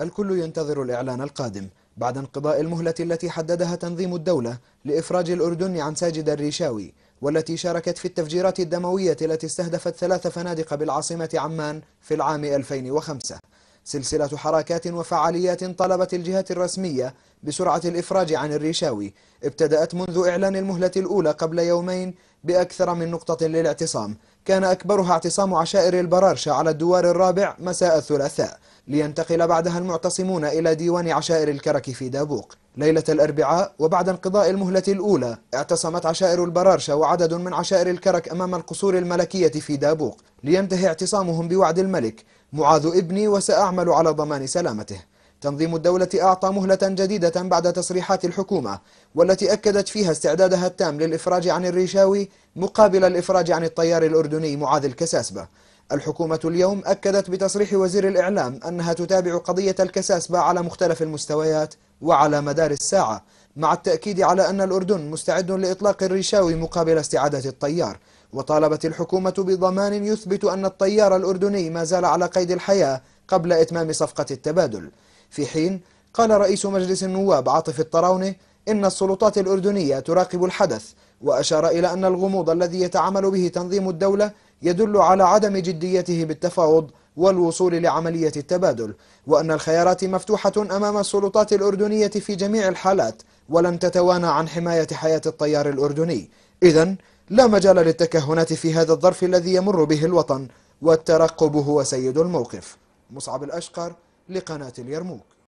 الكل ينتظر الإعلان القادم بعد انقضاء المهلة التي حددها تنظيم الدولة لإفراج الأردن عن ساجد الريشاوي والتي شاركت في التفجيرات الدموية التي استهدفت ثلاث فنادق بالعاصمة عمان في العام 2005 سلسلة حركات وفعاليات طلبت الجهات الرسمية بسرعة الإفراج عن الريشاوي ابتدأت منذ إعلان المهلة الأولى قبل يومين بأكثر من نقطة للاعتصام كان أكبرها اعتصام عشائر البرارشة على الدوار الرابع مساء الثلاثاء لينتقل بعدها المعتصمون إلى ديوان عشائر الكرك في دابوق ليلة الأربعاء وبعد انقضاء المهلة الأولى اعتصمت عشائر البرارشة وعدد من عشائر الكرك أمام القصور الملكية في دابوق لينتهي اعتصامهم بوعد الملك معاذ ابني وسأعمل على ضمان سلامته تنظيم الدولة أعطى مهلة جديدة بعد تصريحات الحكومة والتي أكدت فيها استعدادها التام للإفراج عن الريشاوي مقابل الإفراج عن الطيار الأردني معاذ الكساسبة الحكومة اليوم أكدت بتصريح وزير الإعلام أنها تتابع قضية الكساسبة على مختلف المستويات وعلى مدار الساعة مع التأكيد على أن الأردن مستعد لإطلاق الريشاوي مقابل استعادة الطيار وطالبت الحكومة بضمان يثبت أن الطيار الأردني ما زال على قيد الحياة قبل إتمام صفقة التبادل في حين قال رئيس مجلس النواب عاطف الطراونة إن السلطات الأردنية تراقب الحدث وأشار إلى أن الغموض الذي يتعامل به تنظيم الدولة يدل على عدم جديته بالتفاوض والوصول لعملية التبادل وأن الخيارات مفتوحة أمام السلطات الأردنية في جميع الحالات ولن تتوانى عن حماية حياة الطيار الأردني إذا لا مجال للتكهنات في هذا الظرف الذي يمر به الوطن والترقب هو سيد الموقف مصعب الأشقر لقناة اليرموك